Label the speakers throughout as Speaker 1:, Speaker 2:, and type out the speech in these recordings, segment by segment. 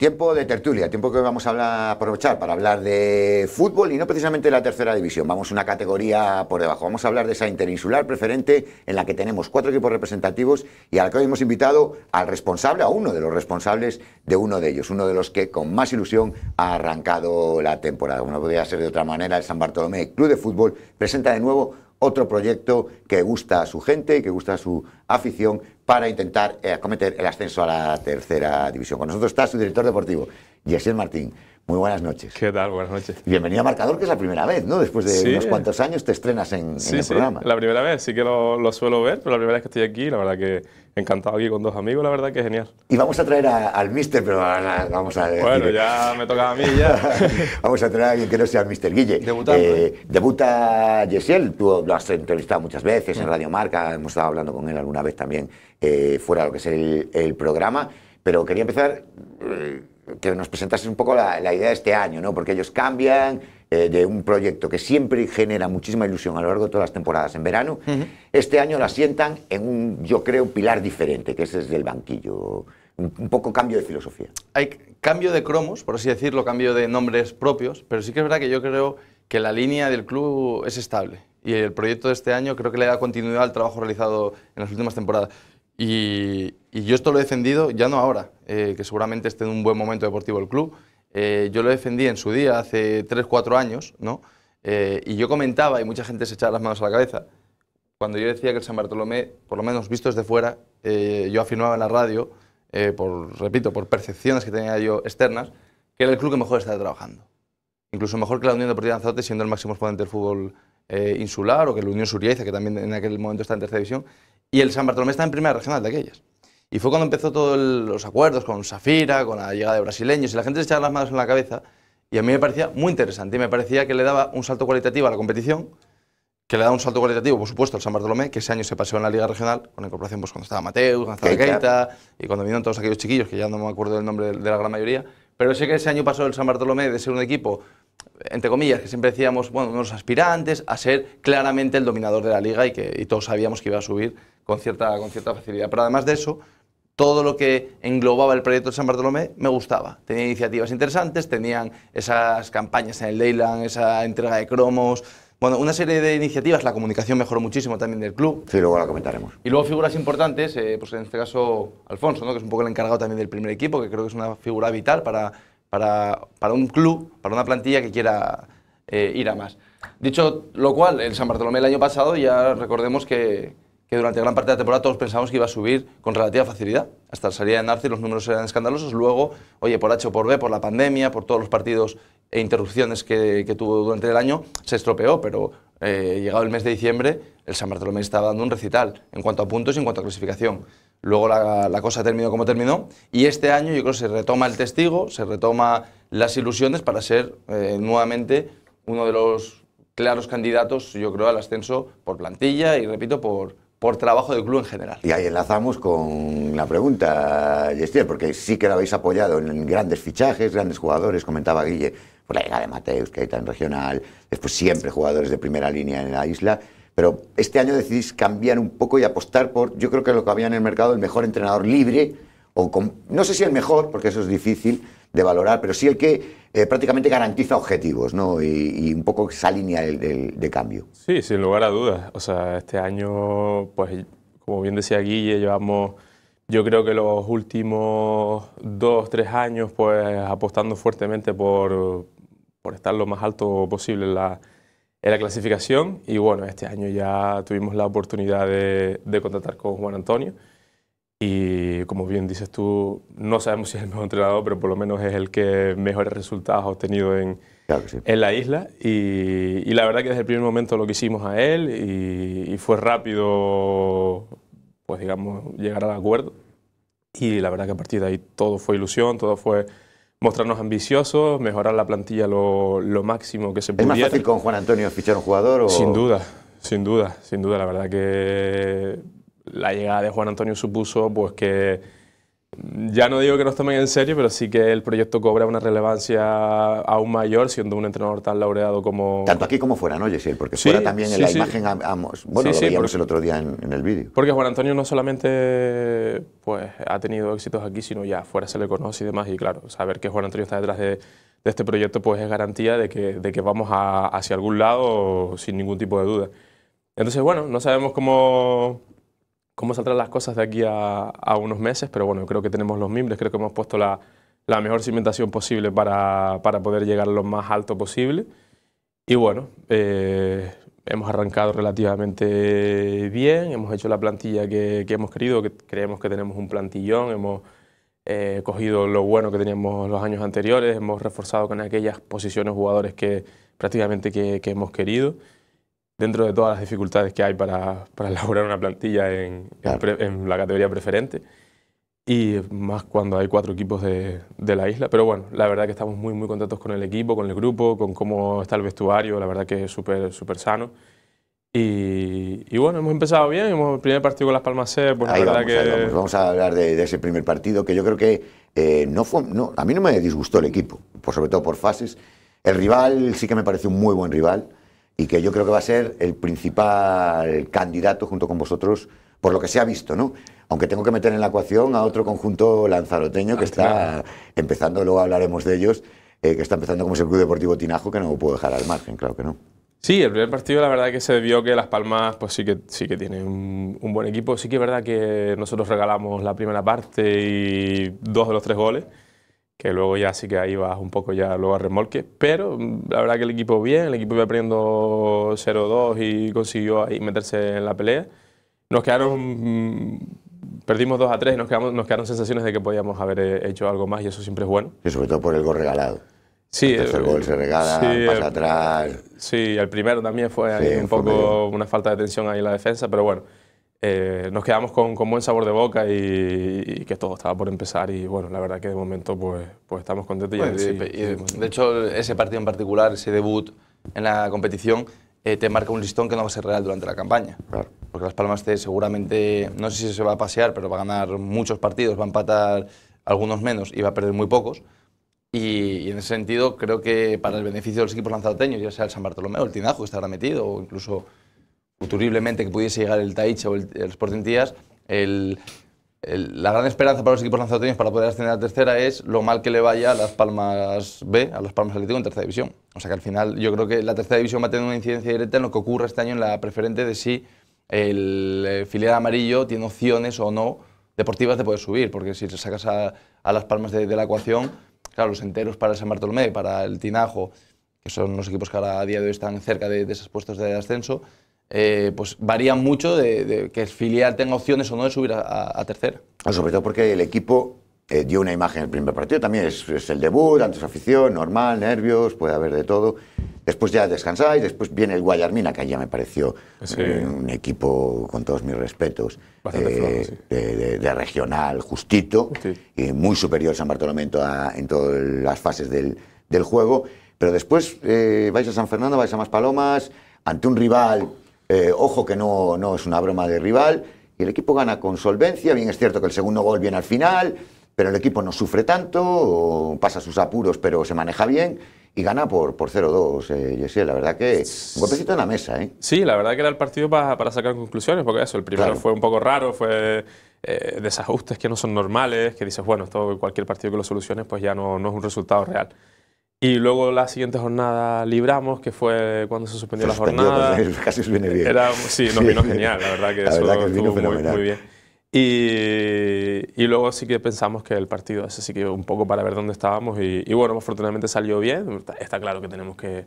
Speaker 1: Tiempo de tertulia, tiempo que vamos a aprovechar para hablar de fútbol y no precisamente de la tercera división. Vamos una categoría por debajo. Vamos a hablar de esa interinsular preferente en la que tenemos cuatro equipos representativos y al que hoy hemos invitado al responsable, a uno de los responsables de uno de ellos, uno de los que con más ilusión ha arrancado la temporada. Como no podría ser de otra manera, el San Bartolomé Club de Fútbol presenta de nuevo otro proyecto que gusta a su gente que gusta a su afición, para intentar eh, acometer el ascenso a la tercera división. Con nosotros está su director deportivo, Yesiel Martín. Muy buenas noches. ¿Qué tal? Buenas noches. Bienvenido a Marcador, que es la primera vez, ¿no? Después de unos cuantos años te estrenas en, el sí. programa.
Speaker 2: la primera vez. Sí que lo, suelo ver, pero la primera vez que estoy aquí, la verdad que encantado aquí con dos amigos, la verdad que es genial. Y vamos a
Speaker 1: traer al Mister, pero vamos a... Bueno, ya me tocaba a mí ya. vamos a traer a alguien que no sea el Mister Guille. Eh, debuta Yesiel, tú lo has entrevistado muchas veces en mm. Radio Marca, hemos estado hablando con él alguna vez también eh, fuera de lo que es el, programa, pero quería empezar... Eh, que nos presentases un poco la, idea de este año, ¿no? Porque ellos cambian eh, de un proyecto que siempre genera muchísima ilusión a lo largo de todas las temporadas en verano. Este año la sientan en un, yo creo, pilar diferente, que es el el banquillo. un, poco cambio de filosofía.
Speaker 3: Hay cambio de cromos, por así decirlo, cambio de nombres propios, pero sí que es verdad que yo creo que la línea del club es estable. Y el proyecto de este año creo que le da continuidad al trabajo realizado en las últimas temporadas. Y, yo esto lo he defendido ya no ahora, eh, que seguramente esté en un buen momento deportivo el club. Eh, yo lo defendí en su día, hace 3-4 años, eh, y yo comentaba, y mucha gente se echaba las manos a la cabeza, cuando yo decía que el San Bartolomé, por lo menos visto desde fuera, yo afirmaba en la radio, por, repito, por percepciones que tenía yo externas, que era el club que mejor estaba trabajando. Incluso mejor que la Unión Deportiva de Lanzarote, siendo el máximo exponente del fútbol eh, insular o que la Unión Suriaiza, que también en aquel momento está en tercera división, y el San Bartolomé está en primera regional de aquellas. Y fue cuando empezó todos los acuerdos con Safira, con la llegada de brasileños, y la gente se echaba las manos en la cabeza. Y a mí me parecía muy interesante, y me parecía que le daba un salto cualitativo a la competición, que le daba un salto cualitativo, por supuesto, al San Bartolomé, que ese año se pasó en la Liga Regional, con la incorporación pues, cuando estaba Mateus, cuando estaba y cuando vinieron todos aquellos chiquillos, que ya no me acuerdo del nombre de, de la gran mayoría, pero sé que ese año pasó el San Bartolomé de ser un equipo entre comillas, que siempre decíamos, bueno, unos aspirantes a ser claramente el dominador de la liga y que todos sabíamos que iba a subir con cierta, con cierta facilidad. Pero además de eso, todo lo que englobaba el proyecto de San Bartolomé me gustaba. Tenía iniciativas interesantes, tenían esas campañas en el Leyland, esa entrega de cromos, bueno, una serie de iniciativas, la comunicación mejoró muchísimo también del club.
Speaker 1: Sí, luego la comentaremos.
Speaker 3: Y luego figuras importantes, eh, pues en este caso Alfonso, ¿no? que es un poco el encargado también del primer equipo, que creo que es una figura vital para para, un club, para una plantilla que quiera eh, ir a más. Dicho lo cual, el San Bartolomé el año pasado ya recordemos que, durante gran parte de la temporada todos pensamos que iba a subir con relativa facilidad. Hasta la salida de Narci los números eran escandalosos. Luego, oye, por H o por B, por la pandemia, por todos los partidos e interrupciones que, tuvo durante el año, se estropeó. Pero eh, llegado el mes de diciembre, el San Bartolomé estaba dando un recital en cuanto a puntos y en cuanto a clasificación. Luego la, cosa terminó como terminó y este año yo creo que se retoma el testigo, se retoma las ilusiones para ser eh, nuevamente uno de los claros candidatos, yo creo, al ascenso por plantilla y, repito, por, por trabajo del club en general.
Speaker 1: Y ahí enlazamos con la pregunta, Yestier, porque sí que lo habéis apoyado en grandes fichajes, grandes jugadores, comentaba Guille, por la llegada de Mateus, que hay tan regional, después siempre jugadores de primera línea en la isla. Pero este año decidís cambiar un poco y apostar por, yo creo que lo que había en el mercado, el mejor entrenador libre, o no sé si el mejor, porque eso es difícil de valorar, pero sí el que eh, prácticamente garantiza objetivos, ¿no? Y, un poco esa línea de, cambio.
Speaker 2: Sí, sin lugar a dudas. O sea, este año, pues, como bien decía Guille, llevamos, yo creo que los últimos dos, tres años, pues, apostando fuertemente por, por estar lo más alto posible en la en la clasificación y bueno, este año ya tuvimos la oportunidad de, de contratar con Juan Antonio y como bien dices tú, no sabemos si es el mejor entrenador, pero por lo menos es el que mejores resultados ha obtenido en, en la isla y, la verdad que desde el primer momento lo que hicimos a él y fue rápido, pues digamos, llegar al acuerdo y la verdad que a partir de ahí todo fue ilusión, todo fue mostrarnos ambiciosos, mejorar la plantilla lo, máximo que se pudiera. ¿Es más fácil con
Speaker 1: Juan Antonio fichar un jugador? O... Sin duda,
Speaker 2: sin duda, sin duda. La verdad que la llegada de Juan Antonio supuso pues que ya no digo que nos tomen en serio, pero sí que el proyecto cobra una relevancia aún mayor siendo un entrenador tan laureado como...
Speaker 1: Tanto aquí como fuera, ¿no, Yesiel? Porque fuera también en la imagen, bueno, lo veíamos el otro día en, el vídeo.
Speaker 2: Porque Juan Antonio no solamente pues, ha tenido éxitos aquí, sino ya fuera se le conoce y demás. Y claro, saber que Juan Antonio está detrás de, este proyecto pues es garantía de que, de que vamos hacia algún lado sin ningún tipo de duda. Entonces, bueno, no sabemos cómo cómo saldrán las cosas de aquí a, unos meses, pero bueno, creo que tenemos los mimbres, creo que hemos puesto la, mejor cimentación posible para, para, poder llegar lo más alto posible. Y bueno, eh, hemos arrancado relativamente bien, hemos hecho la plantilla que, hemos querido, que creemos que tenemos un plantillón, hemos eh, cogido lo bueno que teníamos los años anteriores, hemos reforzado con aquellas posiciones jugadores que prácticamente que, que hemos querido dentro de todas las dificultades que hay para, para elaborar una plantilla en, la categoría preferente y más cuando hay cuatro equipos de, de, la isla. Pero bueno, la verdad que estamos muy, muy contentos con el equipo, con el grupo, con cómo está el vestuario, la verdad que es súper, súper sano. Y, bueno, hemos empezado bien, hemos, el primer partido con Las Palmas C, pues la verdad vamos, que... vamos.
Speaker 1: a hablar de, ese primer partido que yo creo que eh, no fue... a mí no me disgustó el equipo, por sobre todo por fases. El rival sí que me pareció un muy buen rival, y que yo creo que va a ser el principal candidato junto con vosotros, por lo que se ha visto, ¿no? Aunque tengo que meter en la ecuación a otro conjunto lanzaroteño que ah, está empezando, luego hablaremos de ellos, eh, que está empezando como es el Club Deportivo Tinajo, que no lo puedo dejar al margen, claro que no.
Speaker 2: Sí, el primer partido la verdad que se vio que Las Palmas pues sí que, sí que tiene un buen equipo. Sí que es verdad que nosotros regalamos la primera parte y dos de los tres goles que luego ya sí que ahí vas un poco ya luego a remolque, pero mm, la verdad que el equipo bien, el equipo iba perdiendo 0-2 y consiguió ahí meterse en la pelea. Nos quedaron, mm, perdimos 2-3 y nos, quedamos, nos quedaron sensaciones de que podíamos haber eh, hecho algo más y eso siempre es bueno.
Speaker 1: Y sobre todo por el gol regalado. Sí, el tercer eh, gol se regala, pasa eh, atrás.
Speaker 2: Sí, el primero también fue un poco una falta de tensión ahí en la defensa, pero bueno. Eh, nos quedamos con, buen sabor de boca y, que todo estaba por empezar y bueno, la verdad que de momento pues, pues estamos contentos.
Speaker 3: y, de hecho, ese partido en particular, ese debut en la competición, eh, te marca un listón que no va a ser real durante la campaña. Porque Las Palmas te seguramente, no sé si se va a pasear, pero va a ganar muchos partidos, va a empatar algunos menos y va a perder muy pocos. Y, en ese sentido, creo que para el beneficio de los equipos lanzadoteños, ya sea el San Bartolomé o el Tinajo, que está ahora metido, o incluso futuriblemente que pudiese llegar el Taicha o el, Sporting Tías, la gran esperanza para los equipos lanzateños para poder ascender a tercera es lo mal que le vaya a las Palmas B, a las Palmas Atlético en tercera división. O sea que al final yo creo que la tercera división va a tener una incidencia directa en lo que ocurra este año en la preferente de si el eh, filial amarillo tiene opciones o no deportivas de poder subir, porque si sacas a, las Palmas de, la ecuación, claro, los enteros para el San Bartolomé, para el Tinajo, que son los equipos que ahora a día de hoy están cerca de, de esos puestos de ascenso, eh, pues varían mucho de, que el filial tenga opciones o no de subir a, a, pues
Speaker 1: Sobre todo porque el equipo eh, dio una imagen en el primer partido, también es, el debut, antes afición, normal, nervios, puede haber de todo. Después ya descansáis, después viene el Guayarmina, que ya me pareció eh, un equipo, con todos mis respetos, de, regional, justito, y muy superior San Bartolomé en, todas las fases del, del juego. Pero después vais a San Fernando, vais a Más Palomas, ante un rival eh, ojo que no, no es una broma de rival. Y el equipo gana con solvencia. Bien es cierto que el segundo gol viene al final, pero el equipo no sufre tanto, pasa sus apuros, pero se maneja bien y gana por, por 0-2, eh, La verdad que un golpecito en la mesa. ¿eh?
Speaker 2: Sí, la verdad que era el partido para, sacar conclusiones, porque eso, el primero fue un poco raro, fue eh, desajustes que no son normales, que dices, bueno, esto, cualquier partido que lo soluciones, pues ya no, no es un resultado real. Y luego la siguiente jornada libramos, que fue cuando se suspendió, la jornada. Pues, eh, casi viene bien. Era, sí, nos vino genial, la verdad que la verdad que vino muy, muy, bien. Y, y, luego sí que pensamos que el partido, ese sí que un poco para ver dónde estábamos. Y, bueno, pues, afortunadamente salió bien. Está, claro que tenemos que,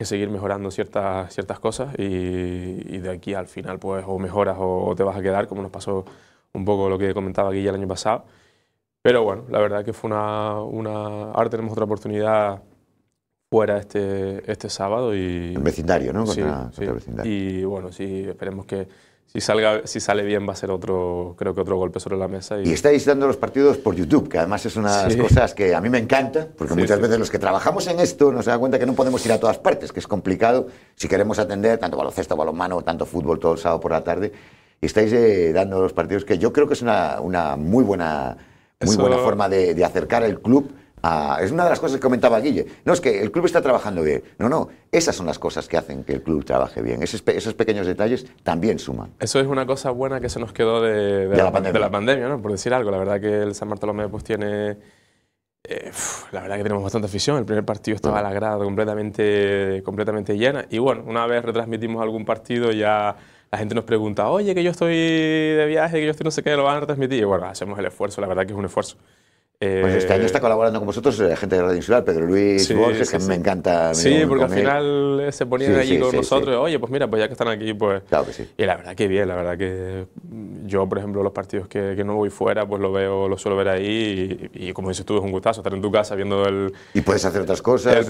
Speaker 2: seguir mejorando ciertas, ciertas cosas y, de aquí al final pues o mejoras o, te vas a quedar, como nos pasó un poco lo que comentaba aquí el año pasado. Pero bueno, la verdad que fue una, una... Ahora tenemos otra oportunidad fuera este, este sábado.
Speaker 1: Y, vecindario, ¿no? sí,
Speaker 2: vecindario. Y bueno, sí, esperemos que, si, salga,
Speaker 1: si sale bien va a ser otro, creo que otro golpe sobre la mesa. Y, estáis dando los partidos por YouTube, que además es una de las cosas que a mí me encanta, porque muchas veces los que trabajamos en esto nos da cuenta que no podemos ir a todas partes, que es complicado si queremos atender tanto baloncesto, balonmano, tanto fútbol todo el sábado por la tarde. Y estáis eh, dando los partidos que yo creo que es una, una muy buena, muy buena forma de, de acercar el club Ah, es una de las cosas que comentaba Guille. No es que el club está trabajando bien. No, no. Esas son las cosas que hacen que el club trabaje bien. Esos, pequeños detalles también suman.
Speaker 2: Eso es una cosa buena que se nos quedó de, la, pandemia. de la, pandemia. ¿no? Por decir algo. La verdad que el San Bartolomé pues tiene... Eh, la verdad que tenemos bastante afición. El primer partido estaba a la grada completamente, completamente llena. Y bueno, una vez retransmitimos algún partido ya la gente nos pregunta, oye, que yo estoy de viaje, que yo estoy no sé qué, lo van a retransmitir. Y bueno, hacemos el esfuerzo, la verdad que es un esfuerzo pues este año eh, está
Speaker 1: colaborando con vosotros eh, la gente de Radio Insular, Pedro Luis Borges, que me encanta. Sí, porque al final
Speaker 2: eh, se ponían allí con nosotros, oye, pues mira, pues ya que están aquí, pues... Claro que sí. Y la verdad que bien, la verdad que yo, por ejemplo, los partidos que, no voy fuera, pues lo veo, lo suelo ver ahí y, como dices tú, es un gustazo estar en tu casa viendo el... Y puedes hacer otras cosas.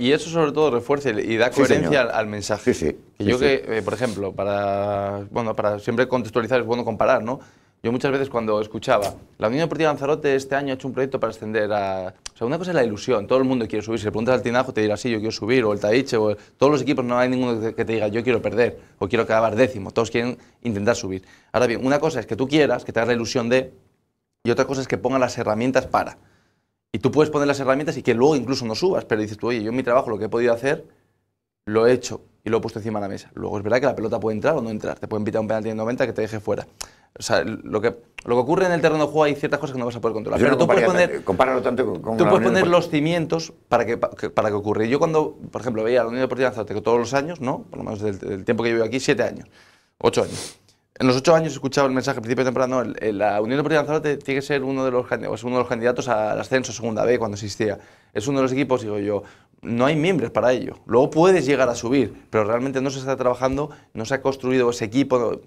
Speaker 3: y, eso sobre todo refuerza y da coherencia al, mensaje. Sí, sí. yo que, por ejemplo, para, bueno, para siempre contextualizar es bueno comparar, ¿no? Yo muchas veces cuando escuchaba, la Unión Deportiva Lanzarote este año ha hecho un proyecto para ascender a... O sea, una cosa es la ilusión, todo el mundo quiere subir. Si le preguntas al Tinajo te dirá, sí, yo quiero subir, o el Taiche, o todos los equipos, no hay ninguno que te diga, yo quiero perder, o quiero acabar décimo. Todos quieren intentar subir. Ahora bien, una cosa es que tú quieras, que te hagas la ilusión de, y otra cosa es que pongas las herramientas para. Y tú puedes poner las herramientas y que luego incluso no subas, pero dices tú, oye, yo en mi trabajo lo que he podido hacer, lo he hecho y lo he puesto encima de la mesa. Luego es verdad que la pelota puede entrar o no entrar. Te pueden pitar un penalti en 90 que te deje fuera. O sea, lo que, lo que ocurre en el terreno de juego hay ciertas cosas que no vas a poder controlar. pero tú puedes poner,
Speaker 1: tanto con, tú puedes poner los
Speaker 3: cimientos para que, para que, ocurra. yo cuando, por ejemplo, veía a la Unión Deportiva de Lanzarote todos los años, ¿no? por lo menos del, tiempo que yo vivo aquí, siete años, ocho años. En los ocho años escuchaba el mensaje al principio de temporada, la Unión Deportiva de Lanzarote tiene que ser uno de los, uno de los candidatos al ascenso a Segunda B cuando existía. Es uno de los equipos, digo yo, no hay miembros para ello. Luego puedes llegar a subir, pero realmente no se está trabajando, no se ha construido ese equipo.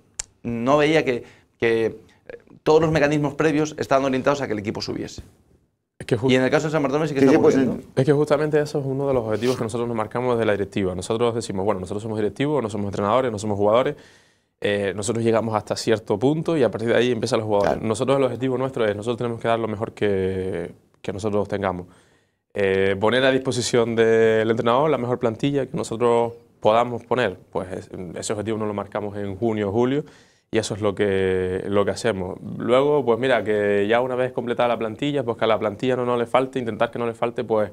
Speaker 3: no veía que que eh, todos los mecanismos previos estaban orientados a que el equipo subiese. Es que y en el caso de San Martín sí que sí, pues, Es que justamente eso es uno de los objetivos que nosotros nos marcamos
Speaker 2: de la directiva. Nosotros decimos, bueno, nosotros somos directivos, no somos entrenadores, no somos jugadores. Eh, nosotros llegamos hasta cierto punto y a partir de ahí empiezan los jugadores. Nosotros el objetivo nuestro es, nosotros tenemos que dar lo mejor que, que nosotros tengamos. Eh, poner a disposición del entrenador la mejor plantilla que nosotros podamos poner. Pues ese objetivo no lo marcamos en junio o julio y eso es lo que, lo que hacemos. Luego, pues mira, que ya una vez completada la plantilla, pues que a la plantilla no, le falte, intentar que no le falte pues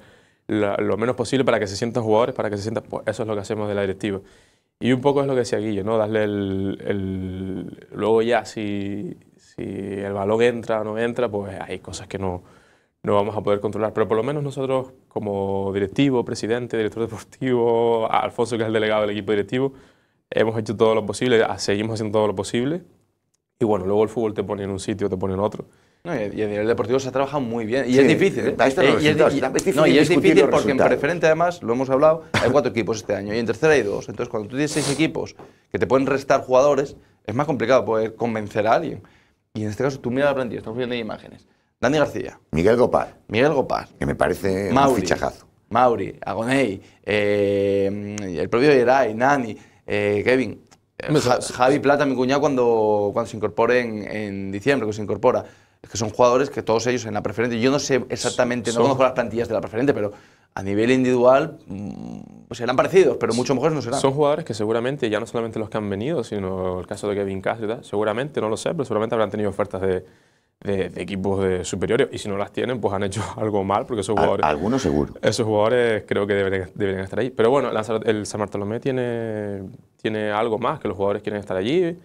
Speaker 2: lo menos posible para que se sientan jugadores, para que se sientan, pues eso es lo que hacemos de la directiva. Y un poco es lo que decía Guillo, ¿no? Darle el, luego ya si, si, el balón entra o no entra, pues hay cosas que no, no vamos a poder controlar. Pero por lo menos nosotros como directivo, presidente, director deportivo, Alfonso que es el delegado del equipo directivo, hemos hecho todo lo posible, ah, seguimos haciendo todo lo posible. Y bueno, luego el fútbol te pone en un sitio, te pone en otro.
Speaker 3: No, y, en a deportivo se ha trabajado muy bien. Y es difícil. Eh, ¿eh? Eh, y es, difícil, y porque en preferente, además, lo hemos hablado, hay cuatro equipos este año. Y en tercera hay dos. Entonces, cuando tú tienes seis equipos que te pueden restar jugadores, es más complicado poder convencer a alguien. Y en este caso, tú mira la plantilla, estamos viendo imágenes. Dani García.
Speaker 1: Miguel Gopar. Miguel Gopar. Que me parece un fichajazo. Mauri, Agonei,
Speaker 3: el propio Yeray, Nani. Eh, Kevin, eh, Javi Plata, mi cuñado, cuando, cuando se incorpore en, diciembre, que se incorpora, es que son jugadores que todos ellos en la preferente, yo no sé exactamente, no conozco las plantillas de la preferente, pero a nivel individual mm, pues serán parecidos, pero mucho mejores no serán. Son
Speaker 2: jugadores que seguramente, ya no solamente los que han venido, sino el caso de Kevin Castro, seguramente, no lo sé, pero seguramente habrán tenido ofertas de de, equipos de superiores y si no las tienen, pues han hecho algo mal porque esos jugadores... algunos seguro. Esos jugadores creo que deberían, estar ahí. Pero bueno, el San Bartolomé tiene, tiene algo más, que los jugadores quieren estar allí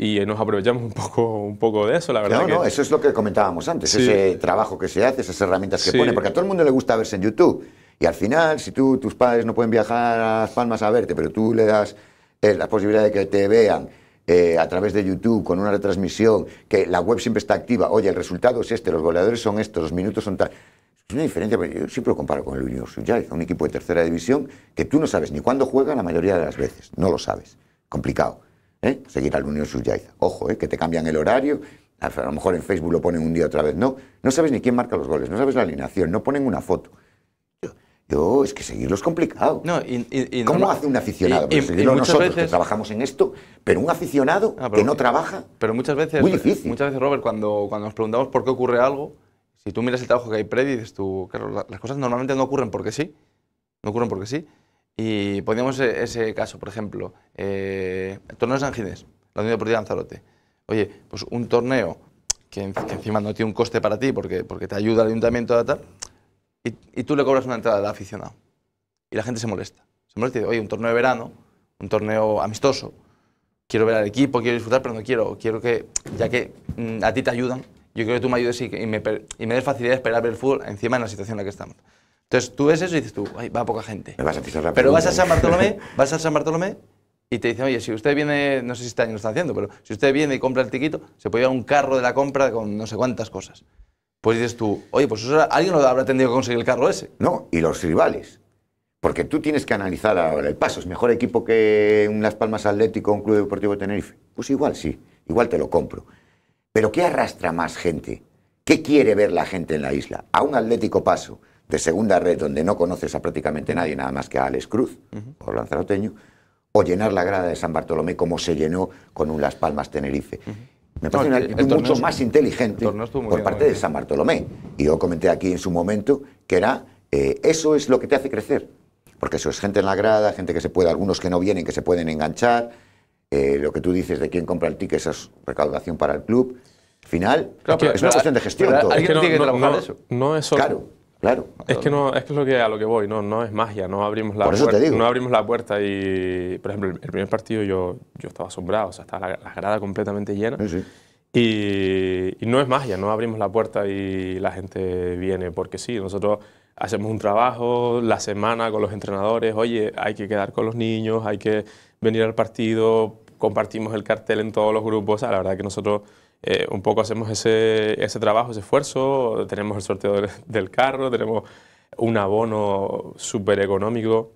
Speaker 2: y eh, nos aprovechamos un poco, un poco de eso, la verdad. No, no, eso es
Speaker 1: lo que comentábamos antes, ese trabajo que se hace, esas herramientas que pone, porque a todo el mundo le gusta verse en YouTube. Y al final, si tú, tus padres no pueden viajar a Las Palmas a verte, pero tú le das eh, la posibilidad de que te vean eh, a través de YouTube, con una retransmisión, que la web siempre está activa, oye, el resultado es este, los goleadores son estos, los minutos son tal. Es una diferencia, pero yo siempre lo comparo con el Unión Suyaiza, un equipo de tercera división que tú no sabes ni cuándo juega la mayoría de las veces, no lo sabes, complicado. ¿eh? Seguir al Unión Suyaiza, ojo, ¿eh? que te cambian el horario, a lo mejor en Facebook lo ponen un día otra vez, no, no sabes ni quién marca los goles, no sabes la alineación, no ponen una foto. Yo, es que seguirlo es complicado. No, y, ¿Cómo hace un aficionado? Y nosotros trabajamos en esto, pero un aficionado ah, que no trabaja.
Speaker 3: Pero muchas veces, muy difícil. muchas veces Robert, cuando, cuando nos preguntamos por qué ocurre algo, si tú miras el trabajo que hay predi, tú, claro, las cosas normalmente no ocurren porque sí. No ocurren porque sí. Y poníamos e, ese caso, por ejemplo, eh, el torneo de San Ginés, la Unión Deportiva de Lanzarote. Oye, pues un torneo que, encima no tiene un coste para ti porque, porque te ayuda el ayuntamiento a tal y, tú le cobras una entrada de aficionado. Y la gente se molesta. Se molesta y dice, oye, un torneo de verano, un torneo amistoso, quiero ver al equipo, quiero disfrutar, pero no quiero, quiero que, ya que mm, a ti te ayudan, yo quiero que tú me ayudes y, me, des facilidad de esperar ver el fútbol encima en la situación en la que estamos. Entonces tú ves eso y dices tú, va poca gente. Pero vas a San Bartolomé, vas a San Bartolomé y te dicen, oye, si usted viene, no sé si este año lo está haciendo, pero si usted viene y compra el tiquito, se puede llevar un carro de la compra con no sé cuántas cosas. Pues dices tú, oye, pues alguien lo habrá tenido que conseguir el carro ese.
Speaker 1: No, y los rivales. Porque tú tienes que analizar ahora el paso. ¿Es mejor equipo que un Las Palmas Atlético o un Club Deportivo Tenerife? Pues igual sí, igual te lo compro. Pero ¿qué arrastra más gente? ¿Qué quiere ver la gente en la isla? A un Atlético Paso de segunda red donde no conoces a prácticamente nadie, nada más que a Alex Cruz o Lanzaroteño, o llenar la grada de San Bartolomé como se llenó con un Las Palmas Tenerife. Me parece una, mucho más inteligente por parte de San Bartolomé. Y yo comenté aquí en su momento que era, eh, eso es lo que te hace crecer. Porque eso es gente en la grada, gente que se puede, algunos que no vienen, que se pueden enganchar. Eh, lo que tú dices de quién compra el ticket, esa es recaudación para el club. final, es una cuestión de gestión. que no, eso? es claro. Claro.
Speaker 2: Es que no, es lo que a lo que voy, no, no es magia, no abrimos la puerta. No abrimos la puerta y, por ejemplo, el primer partido yo, yo estaba asombrado, o sea, estaba la, grada completamente llena. Y, y, no es magia, no abrimos la puerta y la gente viene porque sí. Nosotros hacemos un trabajo la semana con los entrenadores, oye, hay que quedar con los niños, hay que venir al partido, compartimos el cartel en todos los grupos. la verdad que nosotros eh, un poco hacemos ese, ese, trabajo, ese esfuerzo. Tenemos el sorteo del, carro, tenemos un abono súper económico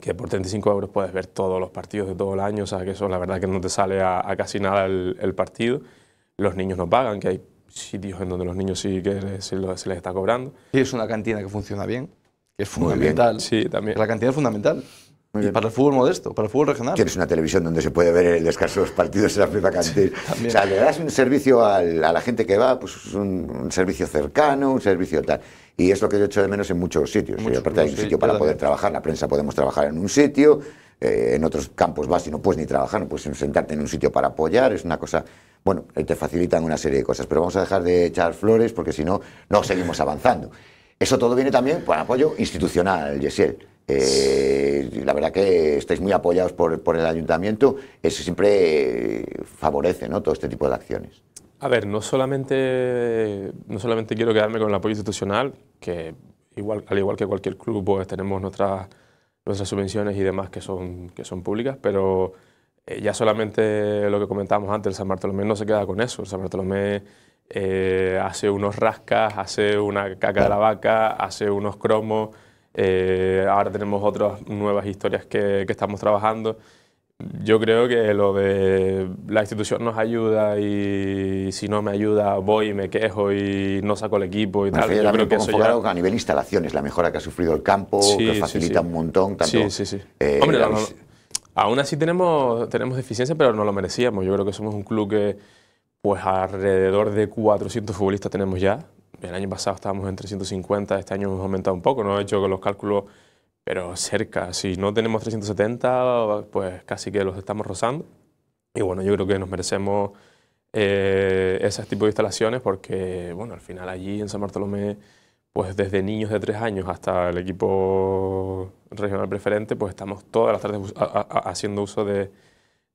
Speaker 2: que por 35 euros puedes ver todos los partidos de todo el año. O sea, que eso la verdad que no te sale a, casi nada el, el, partido. Los niños no pagan, que hay sitios en donde los niños sí que se, les
Speaker 3: está cobrando. Y es una cantina que funciona bien, que es fundamental. Sí, también. La cantina es fundamental. Y para el fútbol modesto, para el fútbol regional.
Speaker 1: Tienes una televisión donde se puede ver el descanso de los partidos en la misma cantidad. o sea, le das un servicio a la gente que va, pues un, servicio cercano, un servicio tal. Y es lo que yo echo de menos en muchos sitios. Mucho, aparte hay un sitio para poder trabajar, la prensa podemos trabajar en un sitio, eh, en otros campos vas y no puedes ni trabajar, no puedes sentarte en un sitio para apoyar, es una cosa bueno, eh, te facilitan una serie de cosas, pero vamos a dejar de echar flores porque si no, no seguimos avanzando. Eso todo viene también por apoyo institucional, Yesiel. Eh, la verdad que estáis muy apoyados por, el ayuntamiento, eso siempre eh, favorece ¿no? todo este tipo de acciones.
Speaker 2: A ver, no solamente, no solamente quiero quedarme con el apoyo institucional, que igual, al igual que cualquier club pues tenemos nuestras, nuestras subvenciones y demás que son, que son públicas, pero eh, ya solamente lo que comentábamos antes, el San Bartolomé no se queda con eso, el San Bartolomé hace unos rascas, hace una caca de la vaca, hace unos cromos. Eh, ahora tenemos otras nuevas historias que, que, estamos trabajando. Yo creo que lo de la institución nos ayuda y si no me ayuda voy y me quejo y no saco el equipo y tal. Yo que
Speaker 1: a nivel instalaciones, la mejora que ha sufrido el campo, que facilita un montón. sí, sí, sí. Eh, Hombre,
Speaker 2: aún así tenemos, tenemos pero no lo merecíamos. Yo creo que somos un club que pues alrededor de 400 futbolistas tenemos ya el año pasado estábamos en 350, este año hemos aumentado un poco, no he hecho los cálculos, pero cerca, si no tenemos 370, pues casi que los estamos rozando. Y bueno, yo creo que nos merecemos eh, ese tipo de instalaciones porque, bueno, al final allí en San Bartolomé, pues desde niños de tres años hasta el equipo regional preferente, pues estamos todas las tardes haciendo uso de,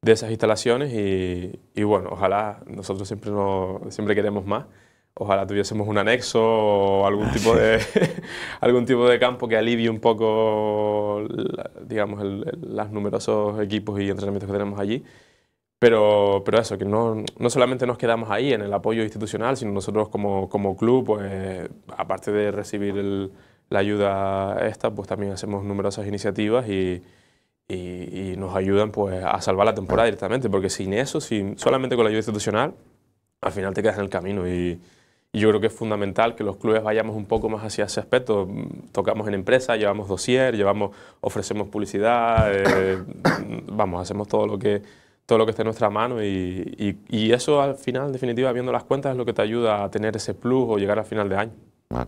Speaker 2: esas instalaciones y, y, bueno, ojalá nosotros siempre, no, siempre queremos más ojalá tuviésemos un anexo o algún tipo de, algún tipo de campo que alivie un poco, digamos, el, los numerosos equipos y entrenamientos que tenemos allí. Pero, pero eso, que no, no, solamente nos quedamos ahí en el apoyo institucional, sino nosotros como, como club, pues, aparte de recibir la ayuda esta, pues también hacemos numerosas iniciativas y, y, y, nos ayudan pues, a salvar la temporada directamente, porque sin eso, sin, solamente con la ayuda institucional, al final te quedas en el camino y, yo creo que es fundamental que los clubes vayamos un poco más hacia ese aspecto. Tocamos en empresas, llevamos dossier, llevamos, ofrecemos publicidad, eh, vamos, hacemos todo lo que todo lo que esté en nuestra mano y, y, eso al final, en definitiva, viendo las cuentas es lo que te ayuda a tener ese plus o llegar al final de año.
Speaker 1: Ah.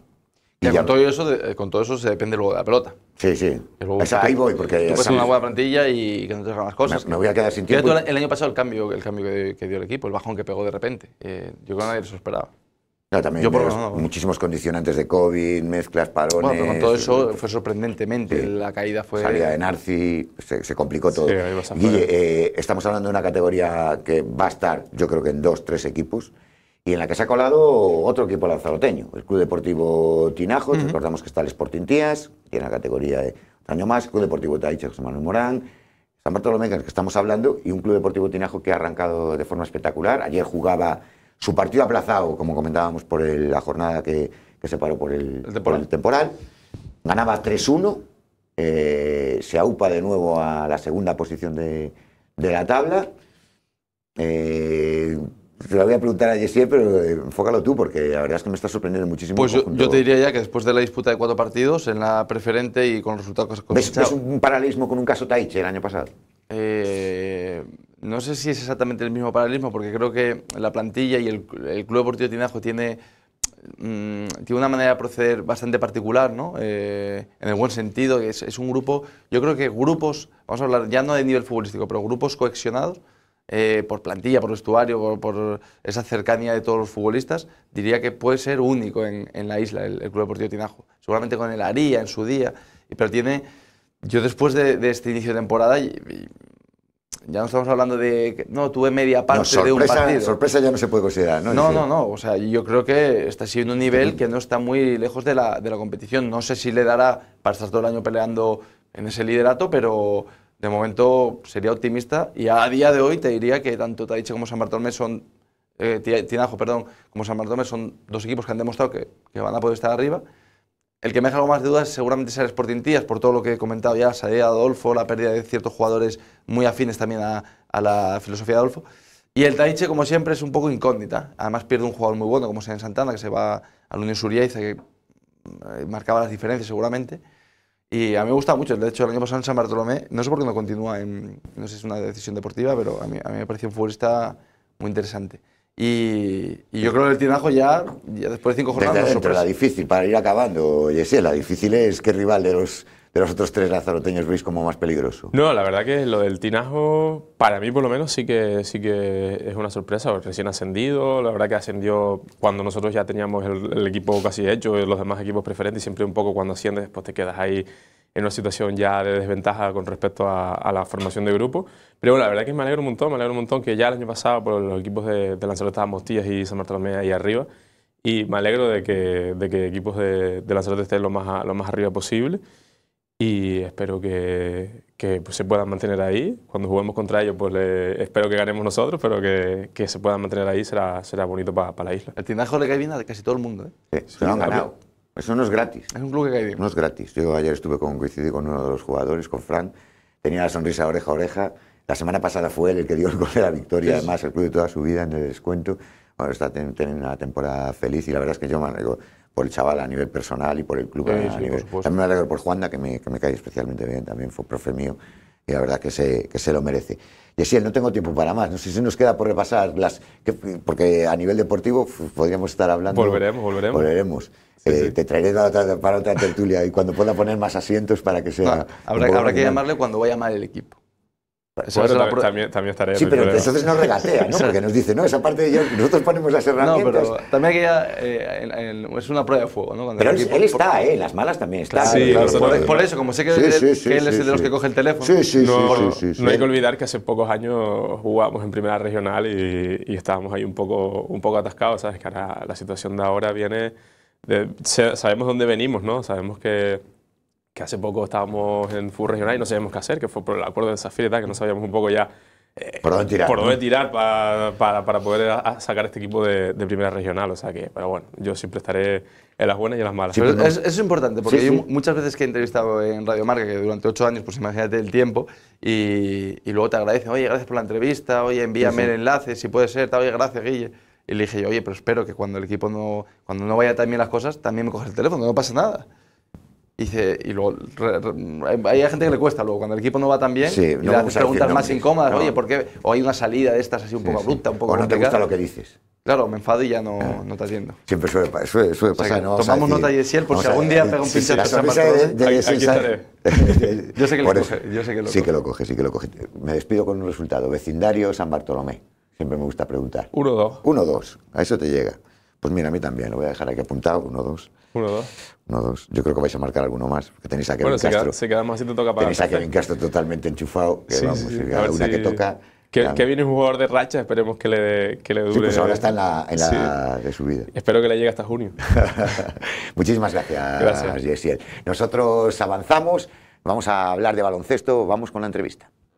Speaker 3: con, todo eso, eh, con todo eso se depende luego de la pelota.
Speaker 1: Sí, sí. O ahí voy porque... Tú una buena
Speaker 3: plantilla y que no te salgan las cosas. Me, voy a quedar sin tiempo. el año pasado el cambio, el cambio que, dio el equipo, el bajón que pegó de repente. Eh, yo creo que nadie lo esperaba
Speaker 1: también muchísimos condicionantes de COVID, mezclas, parones... Bueno, pero con todo eso
Speaker 3: eh, fue sorprendentemente, la caída fue... Salida de
Speaker 1: Narci, se, complicó todo. Guille, eh, estamos hablando de una categoría que va a estar, yo creo que en dos, tres equipos, y en la que se ha colado otro equipo lanzaroteño, el Club Deportivo Tinajo, recordamos que está el Sporting Tías, tiene la categoría de año más, Club Deportivo Taiche, José Manuel Morán, San Bartolomé, que estamos hablando, y un Club Deportivo Tinajo que ha arrancado de forma espectacular. Ayer jugaba su partido aplazado, como comentábamos, por la jornada que, se paró por el, temporal. Ganaba 3-1, eh, se aupa de nuevo a la segunda posición de, la tabla. te eh, lo voy a preguntar a Jessier, pero eh, enfócalo tú, porque la verdad es que me está sorprendiendo muchísimo. Pues yo, te
Speaker 3: diría ya que después de la disputa de cuatro partidos en la preferente y con los resultados que has ¿Ves,
Speaker 1: un paralelismo con un caso Taiche el año pasado? Eh, no sé si es exactamente el mismo paralelismo, porque
Speaker 3: creo que la plantilla y el, Club Deportivo Tinajo tiene, mm, tiene una manera de proceder bastante particular, ¿no? Eh, en el buen sentido, es, es un grupo, yo creo que grupos, vamos a hablar ya no de nivel futbolístico, pero grupos coexionados, eh, por plantilla, por vestuario, por, esa cercanía de todos los futbolistas, diría que puede ser único en, la isla el, Club Deportivo Tinajo. Seguramente con el Aría en su día, pero tiene. Yo después de, este inicio de temporada, ya no estamos hablando de, no, tuve media parte de un partido. Sorpresa
Speaker 1: ya no se puede considerar, ¿no? No, no, no.
Speaker 3: O sea, yo creo que está siendo un nivel que no está muy lejos de la, competición. No sé si le dará para estar todo el año peleando en ese liderato, pero de momento sería optimista. Y a día de hoy te diría que tanto Tadiche como San Bartolomé son eh, Tinajo, perdón, como San son dos equipos que han demostrado que, que van a poder estar arriba. El que me deja más dudas seguramente será Sporting Tías, por todo lo que he comentado ya, salida de Adolfo, la pérdida de ciertos jugadores muy afines también a, la filosofía de Adolfo. Y el Taiche, como siempre, es un poco incógnita. Además pierde un jugador muy bueno, como en Santana, que se va al Unión Suriaiza, que eh, marcaba las diferencias seguramente. Y a mí me gusta mucho. De hecho, el año pasado en San Bartolomé, no sé por qué no continúa, en, no sé si es una decisión deportiva, pero a mí, a mí me pareció un futbolista muy interesante. Y, yo creo que el tinajo ya, ya después de cinco jornadas. es la
Speaker 1: difícil, para ir acabando, Yesiel, la difícil es qué rival de los, de los otros tres lazaroteños veis como más peligroso.
Speaker 2: No, la verdad que lo del tinajo, para mí por lo menos, sí que, sí que es una sorpresa. Recién ascendido, la verdad que ascendió cuando nosotros ya teníamos el, el equipo casi hecho, los demás equipos preferentes, y siempre un poco cuando asciendes, pues te quedas ahí en una situación ya de desventaja con respecto a, la formación de grupo. Pero bueno, la verdad es que me alegro un montón, me alegro un montón que ya el año pasado por los equipos de, Lanzarote estaban Mostillas y San Bartolomé ahí arriba. Y me alegro de que, de que equipos de, Lanzarote estén lo más, lo más arriba posible. Y espero que, que pues, se puedan mantener ahí. Cuando juguemos contra ellos, pues espero que ganemos nosotros, pero que, que se puedan mantener ahí será, será bonito para para la isla. El tinajo le cae bien a casi todo el mundo.
Speaker 1: ¿eh? sí, se lo han ganado. Eso no es gratis.
Speaker 3: Es un club que cae bien.
Speaker 1: No es gratis. Yo ayer estuve con, coincidí con uno de los jugadores, con Frank, tenía la sonrisa oreja a oreja. La semana pasada fue él el que dio el gol de la victoria, además, el club de toda su vida en el descuento. Bueno, está teniendo una temporada feliz y la verdad es que yo me alegro por el chaval a nivel personal y por el club a, nivel. también me alegro por Juanda, que me, cae especialmente bien, también fue profe mío y la verdad que se, lo merece. Y así, no tengo tiempo para más. No sé si nos queda por repasar las. porque a nivel deportivo podríamos estar hablando. Volveremos, volveremos. Volveremos te traeré para otra tertulia y cuando pueda poner más asientos para que sea. Ah, habrá, que llamarle
Speaker 3: cuando vaya mal el equipo.
Speaker 1: Pues también, también, estaré Sí, pero entonces nos regatea, ¿no? Porque nos dice, no, esa parte de ellos, nosotros
Speaker 3: ponemos las herramientas. No, pero también que eh, es una prueba de fuego, ¿no? pero él, está, ¿eh? Las malas también está. Sí, claro, Por, eso, como sé que, él es el de los que coge el teléfono.
Speaker 2: Sí, sí, no, sí, No hay que olvidar que hace pocos años jugábamos en Primera Regional y, y estábamos ahí un poco, un poco atascados, ¿sabes? Que ahora la situación de ahora viene eh, sabemos dónde venimos, ¿no? Sabemos que, hace poco estábamos en fútbol regional y no sabíamos qué hacer, que fue por el acuerdo de desafío y tal, que no sabíamos un poco ya
Speaker 1: eh, por dónde tirar, por dónde
Speaker 2: tirar para, poder sacar este equipo de, de, primera regional. O sea que, pero bueno, yo siempre estaré en las buenas y en las malas. es, eso es importante, porque
Speaker 3: muchas veces que he entrevistado en Radio Marca, que durante ocho años, pues imagínate el tiempo, y, y luego te agradecen, oye, gracias por la entrevista, oye, envíame el enlace, si puede ser, oye, gracias, Guille. Y le dije yo, oye, pero espero que cuando el equipo no, cuando no vaya tan bien las cosas, también me coges el teléfono, no pasa nada. Y, dice, y luego, hay gente que le cuesta luego, cuando el equipo no va tan bien, le haces preguntas más incómodas, oye, ¿por qué? O hay una salida de estas así un poco abrupta, un poco O no te gusta lo que dices. Claro, me enfado y ya no, no te atiendo.
Speaker 1: Siempre suele, pasar. O sea, no, tomamos nota de Yesiel por si algún día eh, pega un pinchazo a San Bartolomé. Yo sé que lo coge. Sí que lo coge, sí que lo coge. Me despido con un resultado. Vecindario San Bartolomé. Siempre me gusta preguntar. Uno, dos. Uno, dos. A eso te llega. Pues mira, a mí también. Lo voy a dejar aquí apuntado. Uno, dos. Uno, dos. Uno, dos. Yo creo que vais a marcar alguno más. Que tenéis a Kevin bueno, Castro.
Speaker 2: Se queda, más y te toca para... Tenéis a Kevin
Speaker 1: Castro totalmente enchufado. Que vamos, cada una que toca. Que,
Speaker 2: viene un jugador de racha, esperemos que le,
Speaker 1: que le dure. Sí, pues ahora está en la, en la sí. de Espero que le llegue hasta junio. Muchísimas gracias, gracias. Nosotros avanzamos, vamos a hablar de baloncesto, vamos con la entrevista.